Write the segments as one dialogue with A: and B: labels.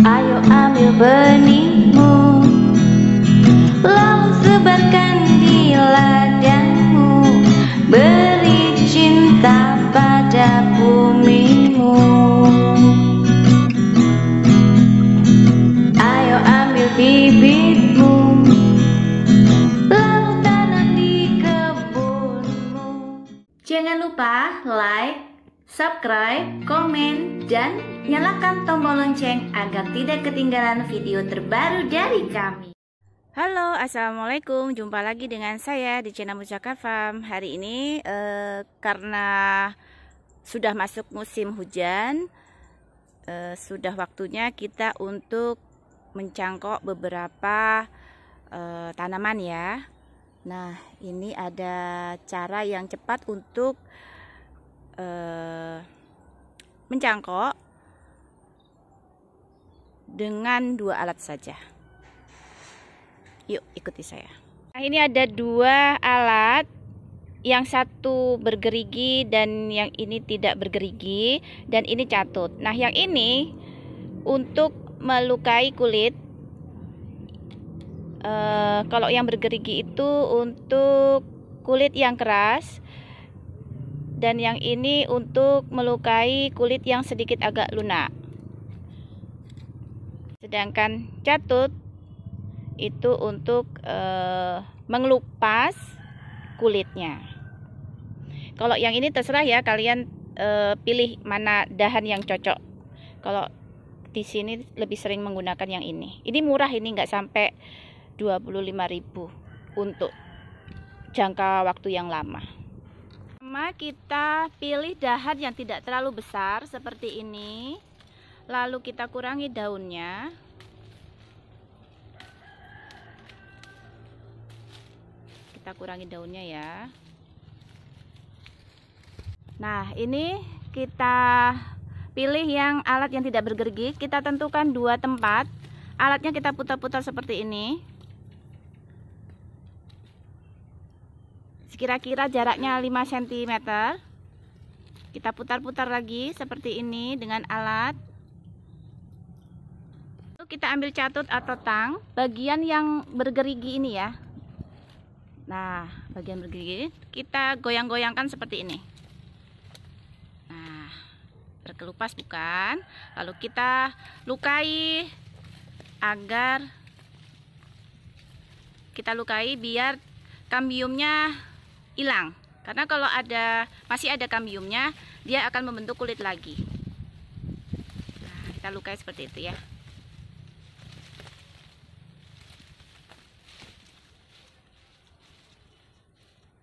A: Ayo ambil benihmu Lalu sebarkan di ladangmu Beri cinta pada bumimu Ayo ambil bibitmu Lalu tanam di kebunmu Jangan lupa like subscribe, komen, dan nyalakan tombol lonceng agar tidak ketinggalan video terbaru dari kami. Halo, Assalamualaikum. Jumpa lagi dengan saya di channel Mujaka Farm. Hari ini eh, karena sudah masuk musim hujan, eh, sudah waktunya kita untuk mencangkok beberapa eh, tanaman ya. Nah, ini ada cara yang cepat untuk Eh, mencangkok dengan dua alat saja. Yuk ikuti saya. Nah, ini ada dua alat yang satu bergerigi dan yang ini tidak bergerigi dan ini catut. Nah, yang ini untuk melukai kulit. Uh, kalau yang bergerigi itu untuk kulit yang keras dan yang ini untuk melukai kulit yang sedikit agak lunak. Sedangkan catut itu untuk e, mengelupas kulitnya. Kalau yang ini terserah ya kalian e, pilih mana dahan yang cocok. Kalau di sini lebih sering menggunakan yang ini. Ini murah ini nggak sampai 25.000 untuk jangka waktu yang lama pertama kita pilih dahan yang tidak terlalu besar seperti ini lalu kita kurangi daunnya kita kurangi daunnya ya nah ini kita pilih yang alat yang tidak bergerigi kita tentukan dua tempat alatnya kita putar-putar seperti ini Sekira-kira jaraknya 5 cm. Kita putar-putar lagi seperti ini dengan alat. Lalu kita ambil catut atau tang, bagian yang bergerigi ini ya. Nah, bagian bergerigi kita goyang-goyangkan seperti ini. Nah, terkelupas bukan? Lalu kita lukai agar kita lukai biar kambiumnya hilang karena kalau ada masih ada kambiumnya dia akan membentuk kulit lagi nah, kita lukai seperti itu ya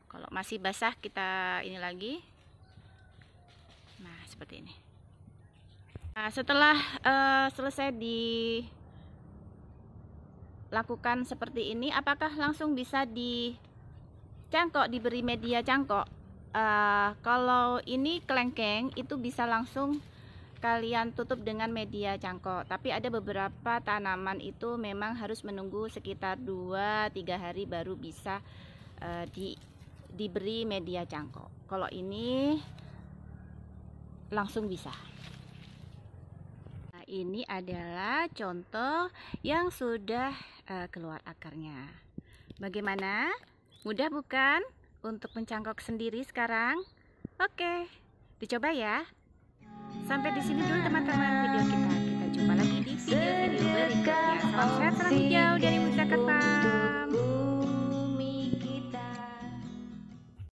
A: kalau masih basah kita ini lagi nah seperti ini nah, setelah uh, selesai di lakukan seperti ini apakah langsung bisa di cangkok diberi media cangkok uh, kalau ini kelengkeng itu bisa langsung kalian tutup dengan media cangkok tapi ada beberapa tanaman itu memang harus menunggu sekitar 2-3 hari baru bisa uh, di, diberi media cangkok kalau ini langsung bisa nah, ini adalah contoh yang sudah uh, keluar akarnya bagaimana Mudah bukan? Untuk mencangkok sendiri sekarang? Oke, dicoba ya. Sampai di sini dulu teman-teman video kita. Kita jumpa lagi